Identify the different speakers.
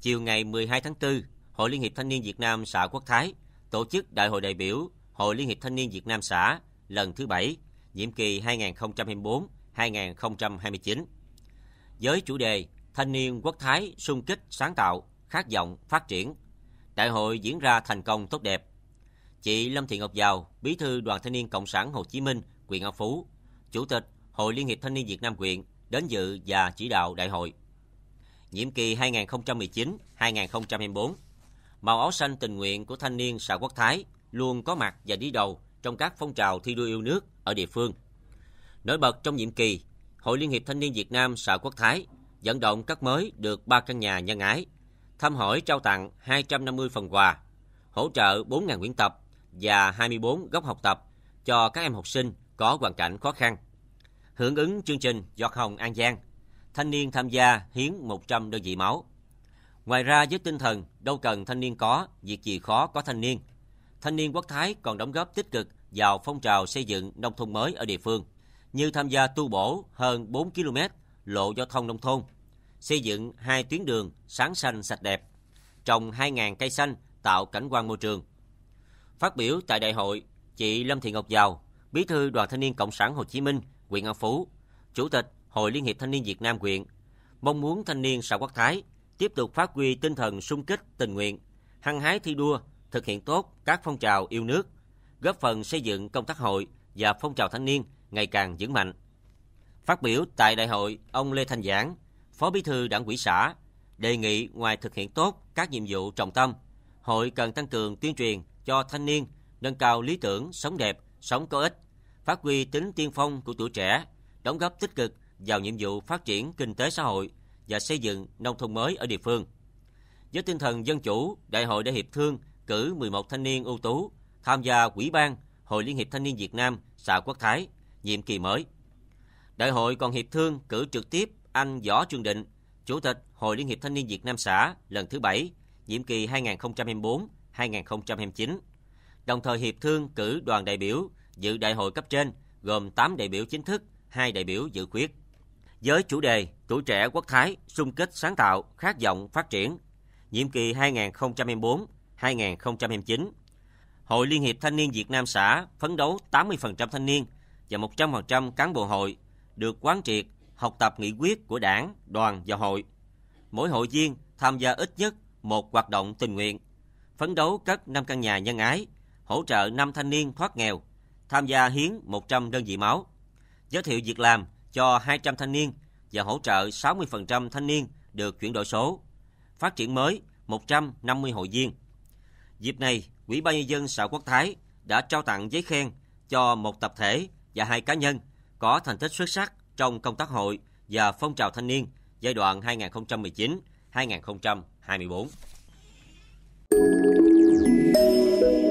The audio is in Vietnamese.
Speaker 1: chiều ngày 12 tháng 4, Hội Liên hiệp Thanh niên Việt Nam xã Quốc Thái tổ chức Đại hội đại biểu Hội Liên hiệp Thanh niên Việt Nam xã lần thứ 7, nhiệm kỳ 2024-2029. Với chủ đề Thanh niên Quốc Thái sung kích sáng tạo, khát vọng phát triển, đại hội diễn ra thành công tốt đẹp. Chị Lâm Thị Ngọc Giàu, Bí thư Đoàn Thanh niên Cộng sản Hồ Chí Minh, huyện An Phú, Chủ tịch Hội Liên hiệp Thanh niên Việt Nam huyện đến dự và chỉ đạo đại hội nhiệm kỳ 2019-2024. Màu áo xanh tình nguyện của thanh niên xã Quốc Thái luôn có mặt và đi đầu trong các phong trào thi đua yêu nước ở địa phương. Nổi bật trong nhiệm kỳ, Hội Liên hiệp Thanh niên Việt Nam xã Quốc Thái dẫn động các mới được 3 căn nhà nhân ái, thăm hỏi trao tặng 250 phần quà, hỗ trợ 4.000 quyển tập và 24 góc học tập cho các em học sinh có hoàn cảnh khó khăn. Hưởng ứng chương trình Giọt Hồng An Giang – thanh niên tham gia hiến 100 đơn vị máu. Ngoài ra với tinh thần đâu cần thanh niên có, việc gì khó có thanh niên. Thanh niên Quốc Thái còn đóng góp tích cực vào phong trào xây dựng nông thôn mới ở địa phương, như tham gia tu bổ hơn 4 km lộ giao thông nông thôn, xây dựng hai tuyến đường sáng xanh sạch đẹp, trồng 2.000 cây xanh tạo cảnh quan môi trường. Phát biểu tại đại hội, chị Lâm Thị Ngọc Giàu, Bí thư Đoàn Thanh niên Cộng sản Hồ Chí Minh, huyện An Phú, Chủ tịch Hội Liên hiệp Thanh niên Việt Nam huyện, mong muốn thanh niên xã Quốc Thái tiếp tục phát huy tinh thần sung kích tình nguyện, hăng hái thi đua, thực hiện tốt các phong trào yêu nước, góp phần xây dựng công tác hội và phong trào thanh niên ngày càng vững mạnh. Phát biểu tại đại hội, ông Lê Thanh Giảng, Phó Bí thư Đảng ủy xã, đề nghị ngoài thực hiện tốt các nhiệm vụ trọng tâm, hội cần tăng cường tuyên truyền cho thanh niên nâng cao lý tưởng sống đẹp, sống có ích, phát huy tính tiên phong của tuổi trẻ, đóng góp tích cực vào nhiệm vụ phát triển kinh tế xã hội và xây dựng nông thôn mới ở địa phương. Với tinh thần dân chủ, Đại hội đã hiệp thương cử 11 thanh niên ưu tú tham gia Quỹ ban Hội Liên hiệp Thanh niên Việt Nam xã Quốc Thái, nhiệm kỳ mới. Đại hội còn hiệp thương cử trực tiếp anh Võ Trương Định, Chủ tịch Hội Liên hiệp Thanh niên Việt Nam xã lần thứ 7, nhiệm kỳ 2024-2029. Đồng thời hiệp thương cử đoàn đại biểu dự đại hội cấp trên gồm 8 đại biểu chính thức, 2 đại biểu dự khuyết với chủ đề Tuổi trẻ quốc thái, xung kích sáng tạo, khát vọng phát triển, nhiệm kỳ 2024-2029. Hội Liên hiệp Thanh niên Việt Nam xã phấn đấu 80% thanh niên và 100% cán bộ hội được quán triệt học tập nghị quyết của đảng, đoàn và hội. Mỗi hội viên tham gia ít nhất một hoạt động tình nguyện, phấn đấu cất 5 căn nhà nhân ái, hỗ trợ 5 thanh niên thoát nghèo, tham gia hiến 100 đơn vị máu, giới thiệu việc làm cho 200 thanh niên và hỗ trợ 60% thanh niên được chuyển đổi số, phát triển mới 150 hội viên. Dịp này, Ủy ban nhân dân xã Quốc Thái đã trao tặng giấy khen cho một tập thể và hai cá nhân có thành tích xuất sắc trong công tác hội và phong trào thanh niên giai đoạn 2019-2024.